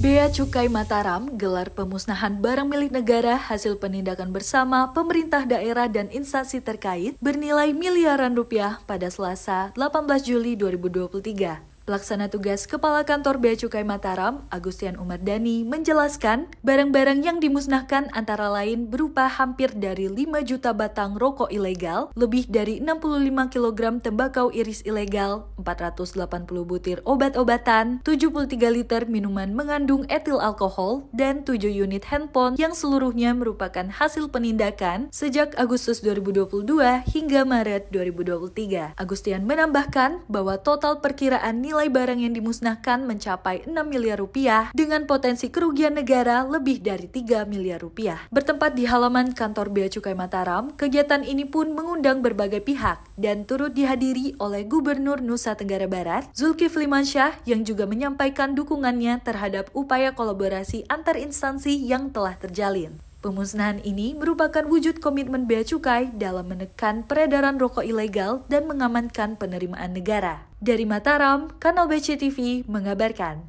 Bea Cukai Mataram gelar pemusnahan barang milik negara hasil penindakan bersama pemerintah daerah dan instansi terkait bernilai miliaran rupiah pada Selasa 18 Juli 2023. Pelaksana tugas Kepala Kantor Bea Cukai Mataram, Agustian Umar Dani, menjelaskan barang-barang yang dimusnahkan antara lain berupa hampir dari 5 juta batang rokok ilegal, lebih dari 65 kg tembakau iris ilegal, 480 butir obat-obatan, 73 liter minuman mengandung etil alkohol, dan 7 unit handphone yang seluruhnya merupakan hasil penindakan sejak Agustus 2022 hingga Maret 2023. Agustian menambahkan bahwa total perkiraan nilai nilai barang yang dimusnahkan mencapai 6 miliar rupiah dengan potensi kerugian negara lebih dari 3 miliar rupiah. Bertempat di halaman kantor Bea Cukai Mataram, kegiatan ini pun mengundang berbagai pihak dan turut dihadiri oleh Gubernur Nusa Tenggara Barat, Zulkifli Mansyah yang juga menyampaikan dukungannya terhadap upaya kolaborasi antar instansi yang telah terjalin. Pemusnahan ini merupakan wujud komitmen Bea Cukai dalam menekan peredaran rokok ilegal dan mengamankan penerimaan negara. Dari Mataram, Kanal BCTV mengabarkan.